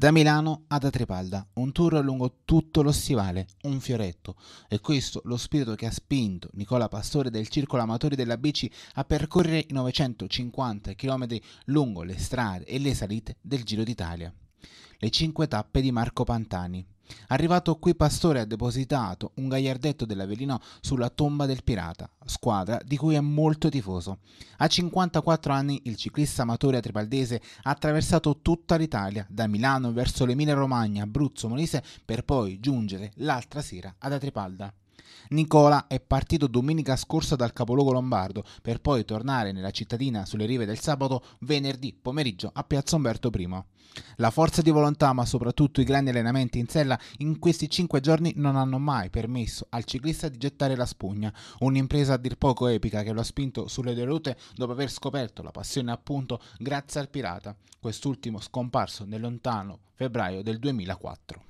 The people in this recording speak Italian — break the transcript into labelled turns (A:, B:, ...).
A: Da Milano ad Atripalda, un tour lungo tutto lo stivale, un fioretto. E questo lo spirito che ha spinto Nicola Pastore del Circolo Amatori della Bici a percorrere i 950 km lungo le strade e le salite del Giro d'Italia. Le cinque tappe di Marco Pantani. Arrivato qui Pastore ha depositato un gagliardetto dell'Avellino sulla tomba del Pirata, squadra di cui è molto tifoso. A 54 anni il ciclista amatore tripaldese ha attraversato tutta l'Italia, da Milano verso l'Emilia Romagna, Abruzzo, Molise, per poi giungere l'altra sera ad Atripalda. Nicola è partito domenica scorsa dal capoluogo lombardo per poi tornare nella cittadina sulle rive del sabato venerdì pomeriggio a Piazza Umberto I. La forza di volontà ma soprattutto i grandi allenamenti in sella in questi cinque giorni non hanno mai permesso al ciclista di gettare la spugna, un'impresa a dir poco epica che lo ha spinto sulle derute dopo aver scoperto la passione appunto grazie al pirata, quest'ultimo scomparso nel lontano febbraio del 2004.